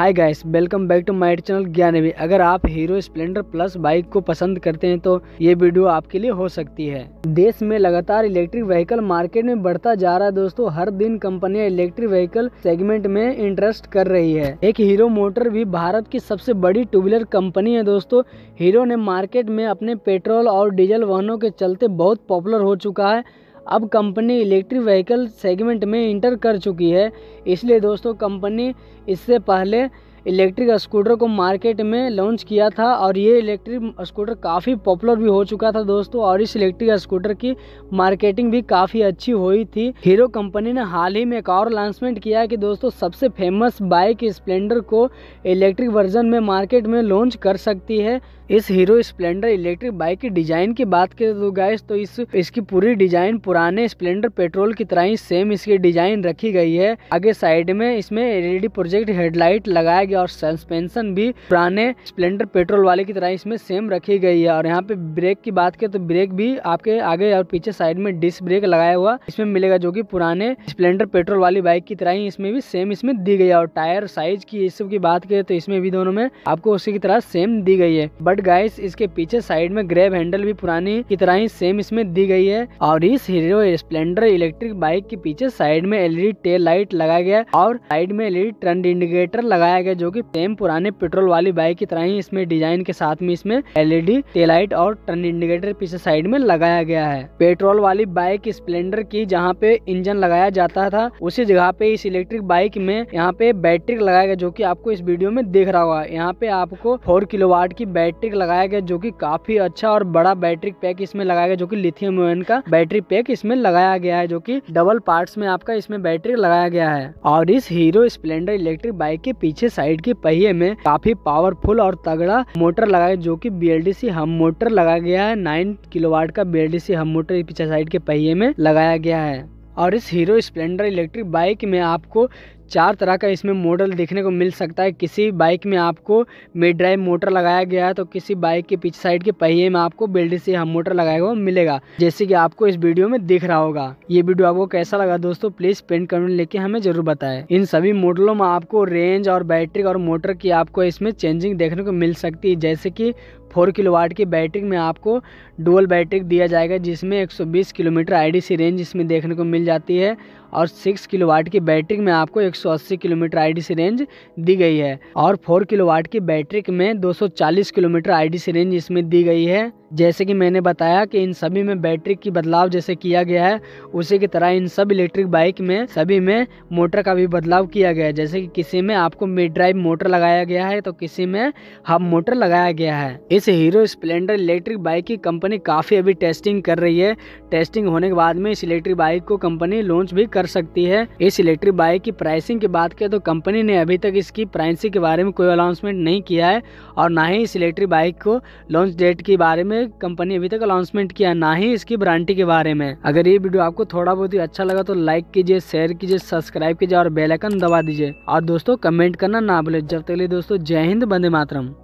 hi guys welcome back to my channel Gyanvi अगर आप hero Splendor plus bike को पसंद करते हैं तो ये वीडियो आपके लिए हो सकती है देश में लगातार इलेक्ट्रिक व्हीकल मार्केट में बढ़ता जा रहा है दोस्तों हर दिन कंपनियां इलेक्ट्रिक व्हीकल सेगमेंट में इंटरेस्ट कर रही है एक हीरो मोटर भी भारत की सबसे बड़ी टू व्हीलर कंपनी है दोस्तों हीरो ने मार्केट में अपने पेट्रोल और डीजल वाहनों के चलते बहुत पॉपुलर हो चुका है अब कंपनी इलेक्ट्रिक व्हीकल सेगमेंट में इंटर कर चुकी है इसलिए दोस्तों कंपनी इससे पहले इलेक्ट्रिक स्कूटर को मार्केट में लॉन्च किया था और ये इलेक्ट्रिक स्कूटर काफ़ी पॉपुलर भी हो चुका था दोस्तों और इस इलेक्ट्रिक स्कूटर की मार्केटिंग भी काफ़ी अच्छी हुई थी हीरो कंपनी ने हाल ही में एक और लॉन्चमेंट किया कि दोस्तों सबसे फेमस बाइक स्प्लेंडर को इलेक्ट्रिक वर्जन में मार्केट में लॉन्च कर सकती है इस हीरो स्प्लेंडर इलेक्ट्रिक बाइक की डिजाइन की बात करें तो गाइस तो इस इसकी पूरी डिजाइन पुराने स्प्लेंडर पेट्रोल की तरह ही सेम इसकी डिजाइन रखी गई है आगे साइड में इसमें एलईडी प्रोजेक्ट हेडलाइट लगाया गया और सस्पेंशन भी पुराने स्प्लेंडर पेट्रोल वाले की तरह इसमें सेम रखी गई है और यहाँ पे ब्रेक की बात करें तो ब्रेक भी आपके आगे और पीछे साइड में डिस्क ब्रेक लगाया हुआ इसमें मिलेगा जो की पुराने स्प्लेंडर पेट्रोल वाली बाइक की तरह ही इसमें भी सेम इसमें दी गई है और टायर साइज की इस बात करें तो इसमें भी दोनों में आपको उसी की तरह सेम दी गई है बट बट गाइस इसके पीछे साइड में ग्रैब हैंडल भी पुरानी की तरह ही सेम इसमें दी गई है और इस हीरो स्प्लेंडर इलेक्ट्रिक बाइक के पीछे साइड में एलईडी टेल लाइट लगाया गया और साइड में एलईडी ट्रन इंडिकेटर लगाया गया जो की सेम पुराने पेट्रोल वाली बाइक की तरह ही इसमें डिजाइन के साथ में इसमें एलईडी टेल लाइट और ट्रंड इंडिकेटर पीछे साइड में लगाया गया है पेट्रोल वाली बाइक स्प्लेंडर की जहाँ पे इंजन लगाया जाता था उसी जगह पे इस इलेक्ट्रिक बाइक में यहाँ पे बैटरी लगाया गया जो की आपको इस वीडियो में देख रहा होगा यहाँ पे आपको फोर किलो की बैटरी बैटरी लगाया गया जो कि काफी अच्छा और बड़ा बैटरी पैक इसमें लगाया गया जो कि लिथियम ओवन का बैटरी पैक इसमें लगाया गया है जो कि डबल पार्ट्स में आपका इसमें बैटरी लगाया गया है और इस हीरो स्प्लेंडर इलेक्ट्रिक बाइक के पीछे साइड के पहिए में काफी पावरफुल और तगड़ा मोटर लगाया जो की बी हम मोटर लगाया गया है नाइन किलोवाट का बी हम मोटर पीछे साइड के पहिए में लगाया गया है और इस हीरो स्प्लेंडर इलेक्ट्रिक बाइक में आपको चार तरह का इसमें मॉडल देखने को मिल सकता है किसी बाइक में आपको मिड ड्राइव मोटर लगाया गया है तो किसी बाइक के पीछे साइड के पहिए में आपको बेल्ट से हम मोटर लगाया हुआ मिलेगा जैसे कि आपको इस वीडियो में दिख रहा होगा ये वीडियो आपको कैसा लगा दोस्तों प्लीज पेंट कमेंट लेके हमें जरूर बताएं इन सभी मॉडलों में आपको रेंज और बैटरी और मोटर की आपको इसमें चेंजिंग देखने को मिल सकती है जैसे कि फोर किलो वाट की बैटरी में आपको डुअल बैटरी दिया जाएगा जिसमें 120 किलोमीटर आईडीसी सी रेंज इसमें देखने को मिल जाती है और सिक्स किलो वाट की बैटरी में आपको 180 किलोमीटर आईडीसी रेंज दी गई है और फोर किलो वाट की बैटरी में 240 किलोमीटर आईडीसी रेंज इसमें दी गई है जैसे कि मैंने बताया कि इन सभी में बैटरी की बदलाव जैसे किया गया है उसी की तरह इन सब इलेक्ट्रिक बाइक में सभी में मोटर का भी बदलाव किया गया है जैसे कि किसी में आपको मिड ड्राइव मोटर लगाया गया है तो किसी में हब मोटर लगाया गया है इस हीरो स्प्लेंडर इलेक्ट्रिक बाइक की कंपनी काफ़ी अभी टेस्टिंग कर रही है टेस्टिंग होने के बाद में इस इलेक्ट्रिक बाइक को कंपनी लॉन्च भी कर कर सकती है इस इलेक्ट्रिक बाइक की प्राइसिंग की बात करें तो कंपनी ने अभी तक इसकी प्राइसिंग के बारे में कोई अनाउंसमेंट नहीं किया है और ना ही इस इलेक्ट्रिक बाइक को लॉन्च डेट के बारे में कंपनी अभी तक अनाउंसमेंट किया ना ही इसकी ब्रांटी के बारे में अगर ये वीडियो आपको थोड़ा बहुत ही अच्छा लगा तो लाइक कीजिए शेयर कीजिए सब्सक्राइब कीजिए और बेलाइकन दबा दीजिए और दोस्तों कमेंट करना ना भूले जब तक लिए दोस्तों जय हिंद बंदे मातरम